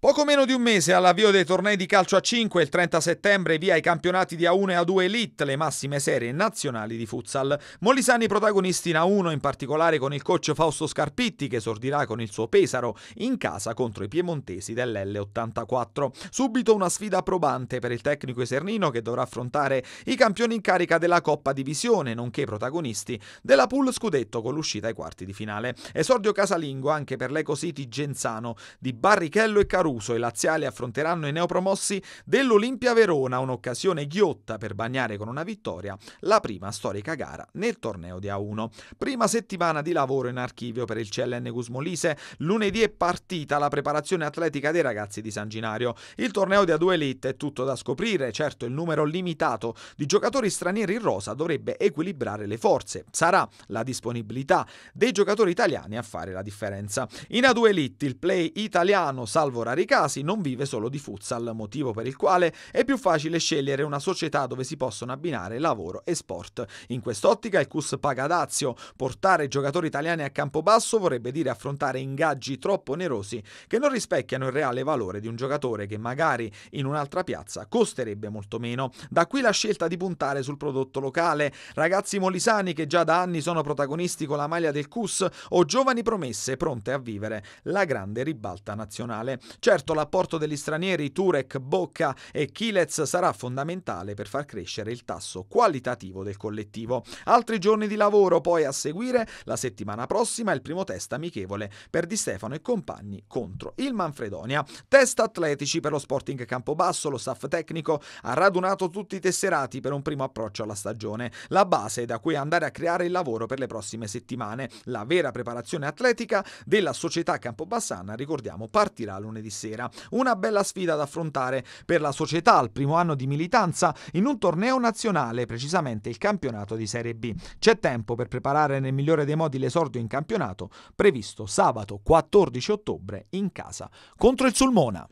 Poco meno di un mese all'avvio dei tornei di calcio a 5 il 30 settembre via i campionati di A1 e A2 Elite, le massime serie nazionali di futsal. Molisani protagonisti in A1 in particolare con il coach Fausto Scarpitti che esordirà con il suo Pesaro in casa contro i piemontesi dell'L84. Subito una sfida probante per il tecnico esernino che dovrà affrontare i campioni in carica della Coppa Divisione nonché protagonisti della pool scudetto con l'uscita ai quarti di finale. Esordio casalingo anche per l'Eco City Genzano di Barrichello e Caruso Caruso e Laziale affronteranno i neopromossi dell'Olimpia Verona, un'occasione ghiotta per bagnare con una vittoria la prima storica gara nel torneo di A1. Prima settimana di lavoro in archivio per il CLN Gusmolise, lunedì è partita la preparazione atletica dei ragazzi di San Ginario. Il torneo di A2 Elite è tutto da scoprire, certo il numero limitato di giocatori stranieri in rosa dovrebbe equilibrare le forze. Sarà la disponibilità dei giocatori italiani a fare la differenza. In A2 Elite il play italiano, salvo rarissimi rari casi non vive solo di futsal, motivo per il quale è più facile scegliere una società dove si possono abbinare lavoro e sport. In quest'ottica il CUS paga dazio, portare giocatori italiani a campo basso vorrebbe dire affrontare ingaggi troppo onerosi che non rispecchiano il reale valore di un giocatore che magari in un'altra piazza costerebbe molto meno. Da qui la scelta di puntare sul prodotto locale, ragazzi molisani che già da anni sono protagonisti con la maglia del CUS o giovani promesse pronte a vivere la grande ribalta nazionale. C'è Certo l'apporto degli stranieri Turek, Bocca e Kilez sarà fondamentale per far crescere il tasso qualitativo del collettivo. Altri giorni di lavoro poi a seguire, la settimana prossima il primo test amichevole per Di Stefano e compagni contro il Manfredonia. Test atletici per lo Sporting Campobasso, lo staff tecnico ha radunato tutti i tesserati per un primo approccio alla stagione, la base da cui andare a creare il lavoro per le prossime settimane. La vera preparazione atletica della società campobassana, ricordiamo, partirà lunedì sera. Una bella sfida da affrontare per la società al primo anno di militanza in un torneo nazionale, precisamente il campionato di Serie B. C'è tempo per preparare nel migliore dei modi l'esordio in campionato, previsto sabato 14 ottobre in casa contro il Sulmona.